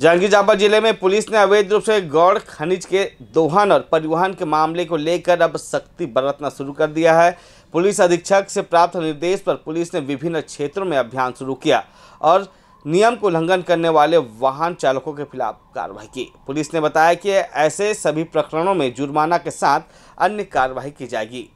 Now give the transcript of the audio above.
जांजगीर चांपा जिले में पुलिस ने अवैध रूप से गौड़ खनिज के दोहन और परिवहन के मामले को लेकर अब सख्ती बरतना शुरू कर दिया है पुलिस अधीक्षक से प्राप्त निर्देश पर पुलिस ने विभिन्न क्षेत्रों में अभियान शुरू किया और नियम को उल्लंघन करने वाले वाहन चालकों के खिलाफ कार्रवाई की पुलिस ने बताया कि ऐसे सभी प्रकरणों में जुर्माना के साथ अन्य कार्रवाई की जाएगी